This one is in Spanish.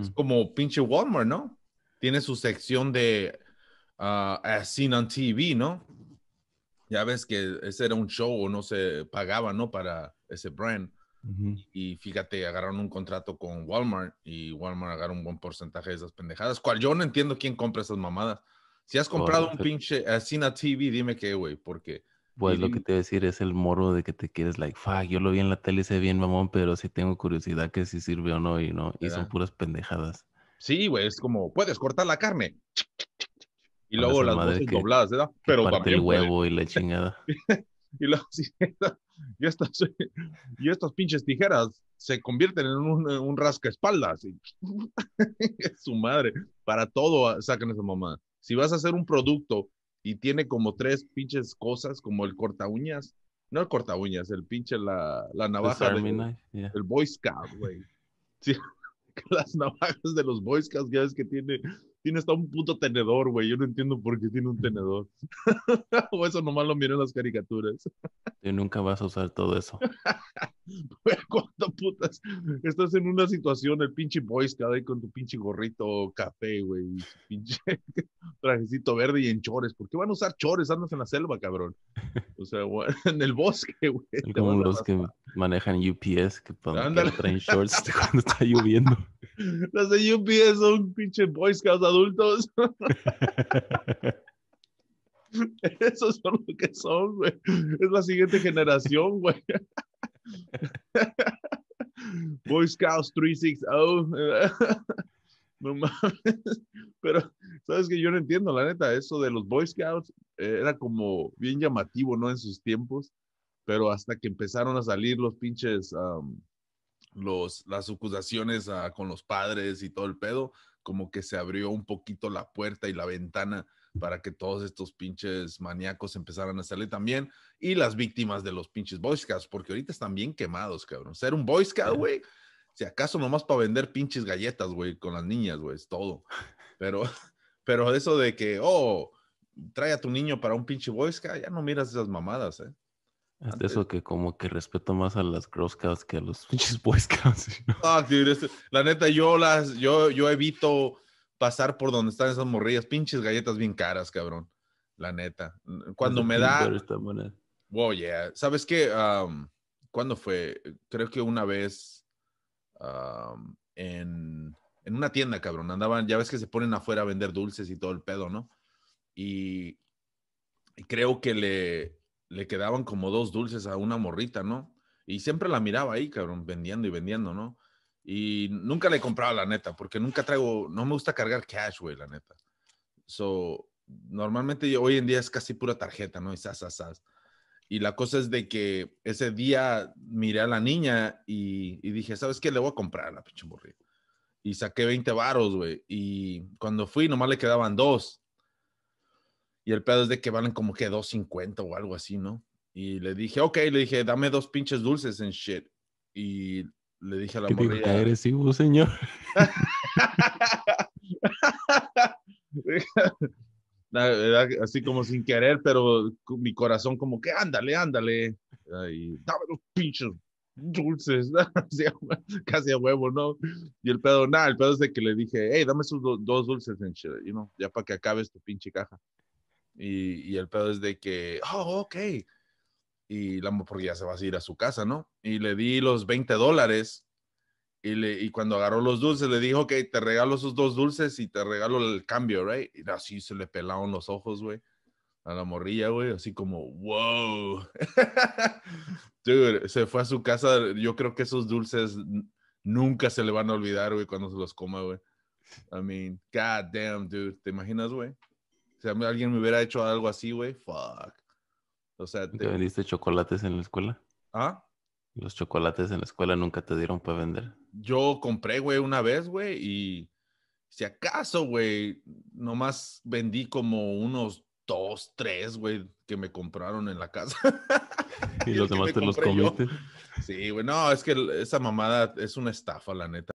Es como pinche Walmart, ¿no? Tiene su sección de uh, ah, As on TV, ¿no? Ya ves que ese era un show o no se pagaba, ¿no? Para ese brand. Y fíjate, agarraron un contrato con Walmart y Walmart agarró un buen porcentaje de esas pendejadas. Cual yo no entiendo quién compra esas mamadas. Si has comprado un pinche Asina TV, dime qué, güey, porque pues lo que te voy a decir es el moro de que te quieres, like, fuck, yo lo vi en la tele sé bien, mamón, pero sí tengo curiosidad que si sirve o no y no, y son puras pendejadas. Sí, güey, es como, puedes cortar la carne. Y luego las voces dobladas, ¿verdad? Pero parte el huevo y la chingada. y luego, estas, y estas pinches tijeras se convierten en un, eh, espaldas y su madre. Para todo ah, saquen esa mamá. Si vas a hacer un producto y tiene como tres pinches cosas, como el corta uñas, no el corta uñas, el pinche la, navaja el Boy Scout, güey. Sí, las navajas de los Boy Scouts, ya ves que tiene, tiene hasta un puto tenedor, güey. Yo no entiendo por qué tiene un tenedor. o eso nomás lo miré en las caricaturas. Y nunca vas a usar todo eso. ¿Cuánto putas? Estás en una situación, el pinche Boy Scout ahí con tu pinche gorrito café, güey. Pinche trajecito verde y en chores. ¿Por qué van a usar chores? andando en la selva, cabrón. O sea, en el bosque, güey. Como los que manejan UPS, que traen shorts cuando está lloviendo. Los de UPS son pinche Boy Scouts adultos. Esos son lo que son, güey. Es la siguiente generación, güey. Boy Scouts 360. No mames. Pero, ¿sabes que Yo no entiendo, la neta, eso de los Boy Scouts eh, era como bien llamativo, ¿no? En sus tiempos, pero hasta que empezaron a salir los pinches, los, las acusaciones ah, con los padres y todo el pedo, como que se abrió un poquito la puerta y la ventana para que todos estos pinches maníacos empezaran a salir también y las víctimas de los pinches Boy Scouts, porque ahorita están bien quemados, cabrón. Ser un Boy Scout, güey. Si acaso nomás para vender pinches galletas, güey, con las niñas, güey, es todo. Pero, pero eso de que, oh, trae a tu niño para un pinche Boy ya no miras esas mamadas, ¿eh? Es de eso que como que respeto más a las Girl que a los pinches Boy ah, la neta, yo las, yo, yo evito pasar por donde están esas morrillas, pinches galletas bien caras, cabrón. La neta. Cuando me da. Wow, oh, yeah. ¿Sabes qué? cuando ¿Cuándo fue? Creo que una vez en, una tienda, cabrón. Andaban, ya ves que se ponen afuera a vender dulces y todo el pedo, ¿no? Y, creo que le, le quedaban como dos dulces a una morrita, ¿no? Y siempre la miraba ahí, cabrón, vendiendo y vendiendo, ¿no? Y nunca le compraba, la neta, porque nunca traigo, no me gusta cargar cash, güey, la neta. So, normalmente hoy en día es casi pura tarjeta, ¿no? Y sas, y la cosa es de que ese día miré a la niña y, dije, ¿sabes qué? Le voy a comprar a la pinche morrilla. Y saqué 20 varos, güey. Y cuando fui, nomás le quedaban dos. Y el pedo es de que valen como que 2.50 o algo así, ¿no? Y le dije, ok, le dije, dame dos pinches dulces en shit. Y le dije a la morrilla. Qué agresivo, señor. así como sin querer, pero mi corazón como que ándale, ándale. dame los pinches dulces, casi a huevo, ¿no? Y el pedo, nada, el pedo es de que le dije, hey, dame esos dos dulces, en Chile, ya para que acabes tu pinche caja. Y, el pedo es de que, oh, ok. Y la, porque ya se va a ir a su casa, ¿no? Y le di los 20 dólares y, y cuando agarró los dulces, le dijo, que te regalo esos dos dulces y te regalo el cambio, right? Y así se le pelaron los ojos, güey. A la morrilla, güey, así como, wow. Dude, se fue a su casa. Yo creo que esos dulces nunca se le van a olvidar, güey, cuando se los coma, güey. I mean, god damn, dude. ¿Te imaginas, güey? Si alguien me hubiera hecho algo así, güey, fuck. O sea, ¿Te vendiste chocolates en la escuela? ¿Ah? Los chocolates en la escuela nunca te dieron para vender yo compré, güey, una vez, güey, y si acaso, güey, nomás vendí como unos dos, tres, güey, que me compraron en la casa. y, los demás te los comiste. Sí, güey, no, es que esa mamada es una estafa, la neta.